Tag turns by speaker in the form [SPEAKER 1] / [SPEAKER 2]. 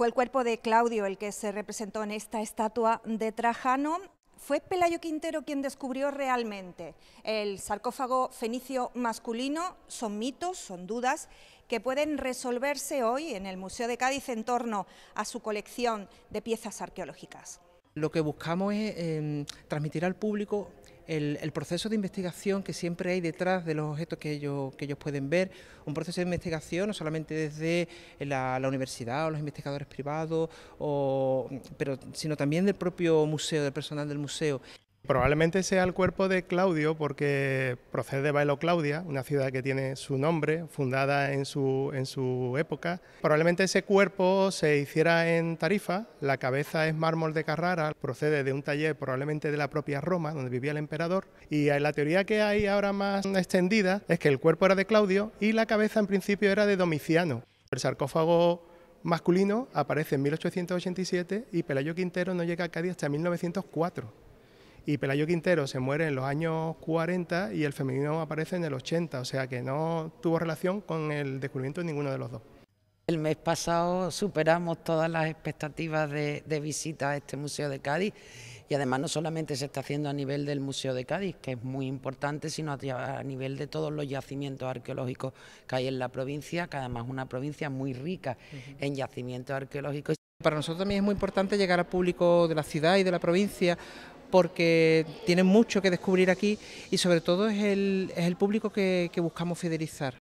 [SPEAKER 1] Fue el cuerpo de Claudio el que se representó en esta estatua de Trajano. Fue Pelayo Quintero quien descubrió realmente el sarcófago fenicio masculino. Son mitos, son dudas que pueden resolverse hoy en el Museo de Cádiz en torno a su colección de piezas arqueológicas.
[SPEAKER 2] Lo que buscamos es em, transmitir al público el, proceso de investigación que siempre hay detrás de los objetos que ellos, que ellos pueden ver, un proceso de investigación no solamente desde la, universidad o los investigadores privados, pero, sino también del propio museo, del personal
[SPEAKER 3] del museo. Probablemente sea el cuerpo de Claudio porque procede de Bailo Claudia, una ciudad que tiene su nombre, fundada en su, en su época. Probablemente ese cuerpo se hiciera en Tarifa, la cabeza es mármol de Carrara, procede de un taller probablemente de la propia Roma, donde vivía el emperador. Y la teoría que hay ahora más extendida es que el cuerpo era de Claudio y la cabeza en principio era de Domiciano. El sarcófago masculino aparece en 1887 y Pelayo Quintero no llega a Cádiz hasta 1904 y Pelayo Quintero se muere en los años 40 y el femenino aparece en el 80, o sea que no tuvo relación con el descubrimiento de ninguno de los dos. El mes pasado
[SPEAKER 4] superamos todas las expectativas de, visita a este Museo de Cádiz y además no solamente se está haciendo a nivel del Museo de Cádiz, que es muy importante, sino a, nivel de todos los yacimientos arqueológicos que hay en la provincia, que además es una provincia muy rica en
[SPEAKER 2] yacimientos arqueológicos. Para nosotros también es muy importante llegar al público de la ciudad y de la provincia porque tienen mucho que descubrir aquí y sobre todo es el, es el público que, que buscamos fidelizar.